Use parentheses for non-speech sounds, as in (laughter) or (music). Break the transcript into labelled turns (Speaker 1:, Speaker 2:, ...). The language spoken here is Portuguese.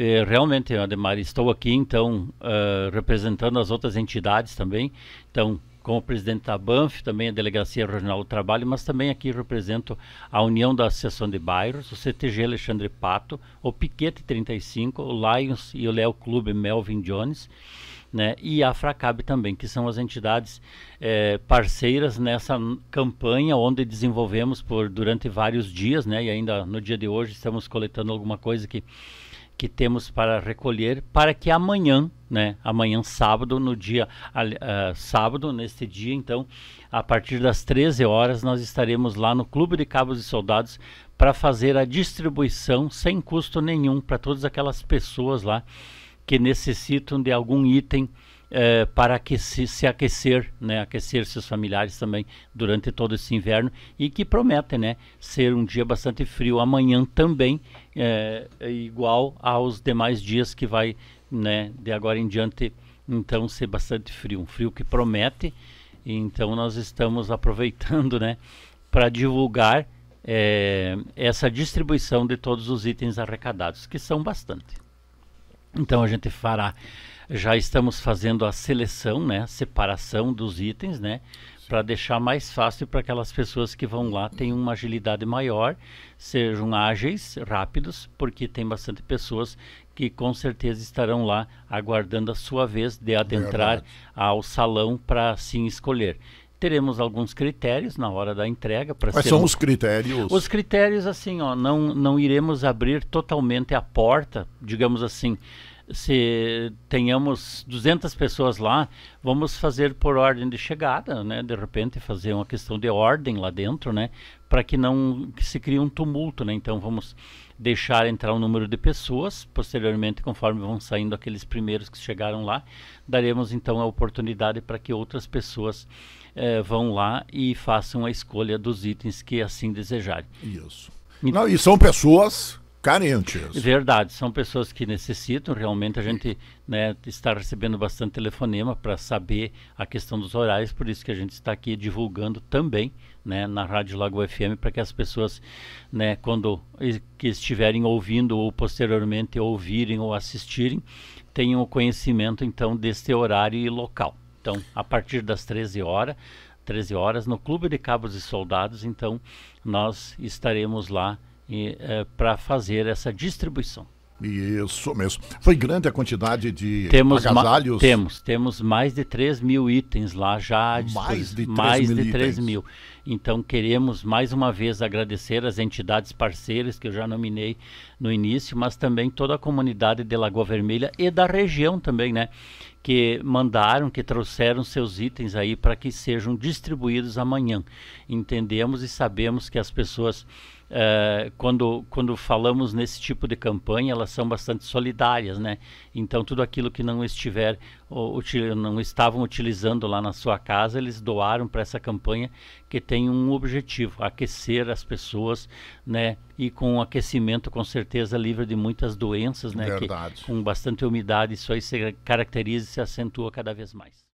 Speaker 1: É, realmente, Ademar, estou aqui então uh, representando as outras entidades também. Então, como presidente da BANF, também a Delegacia Regional do Trabalho, mas também aqui represento a União da Associação de Bairros, o CTG Alexandre Pato, o Piquete 35, o Lions e o Léo Clube Melvin Jones. Né, e a Fracab também, que são as entidades eh, parceiras nessa campanha onde desenvolvemos por durante vários dias, né, e ainda no dia de hoje estamos coletando alguma coisa que que temos para recolher para que amanhã, né, amanhã sábado, no dia uh, sábado, neste dia, então, a partir das 13 horas, nós estaremos lá no Clube de Cabos e Soldados para fazer a distribuição sem custo nenhum para todas aquelas pessoas lá que necessitam de algum item é, para aquecer, se aquecer, né, aquecer seus familiares também durante todo esse inverno e que promete né, ser um dia bastante frio amanhã também, é, é igual aos demais dias que vai né, de agora em diante então ser bastante frio, um frio que promete. Então nós estamos (laughs) aproveitando né, para divulgar eh, essa distribuição de todos os itens arrecadados, que são bastante. Então a gente fará, já estamos fazendo a seleção, né, a separação dos itens, né, para deixar mais fácil para aquelas pessoas que vão lá tenham uma agilidade maior, sejam ágeis, rápidos, porque tem bastante pessoas que com certeza estarão lá aguardando a sua vez de adentrar Verdade. ao salão para sim escolher teremos alguns critérios na hora da entrega. Quais são um... os critérios? Os critérios, assim, ó, não, não iremos abrir totalmente a porta, digamos assim, se tenhamos 200 pessoas lá, vamos fazer por ordem de chegada, né? De repente fazer uma questão de ordem lá dentro, né? Para que não que se crie um tumulto, né? Então vamos deixar entrar um número de pessoas, posteriormente, conforme vão saindo aqueles primeiros que chegaram lá, daremos então a oportunidade para que outras pessoas eh, vão lá e façam a escolha dos itens que assim desejarem. Isso. Então, Não, e são pessoas carentes. Verdade, são pessoas que necessitam, realmente a gente né, está recebendo bastante telefonema para saber a questão dos horários, por isso que a gente está aqui divulgando também né, na Rádio Lago FM para que as pessoas, né, quando que estiverem ouvindo ou posteriormente ouvirem ou assistirem, tenham conhecimento então deste horário e local então, a partir das 13 horas, 13 horas no Clube de Cabos e Soldados. Então, nós estaremos lá é, eh, para fazer essa distribuição. Isso mesmo. Foi grande a quantidade de temos agasalhos? Temos, temos mais de 3 mil itens lá já. Mais de 3 mais mil de 3 mil. Então, queremos mais uma vez agradecer as entidades parceiras que eu já nominei no início, mas também toda a comunidade de Lagoa Vermelha e da região também, né? Que mandaram, que trouxeram seus itens aí para que sejam distribuídos amanhã. Entendemos e sabemos que as pessoas. Eh, quando, quando falamos nesse tipo de campanha, elas são bastante solidárias, né? Então, tudo aquilo que não estiver, ou, não estavam utilizando lá na sua casa, eles doaram para essa campanha que tem tem um objetivo, aquecer as pessoas, né? E com o aquecimento, com certeza, livre de muitas doenças, né? Verdade. Que, com bastante umidade, isso aí se caracteriza e se acentua cada vez mais.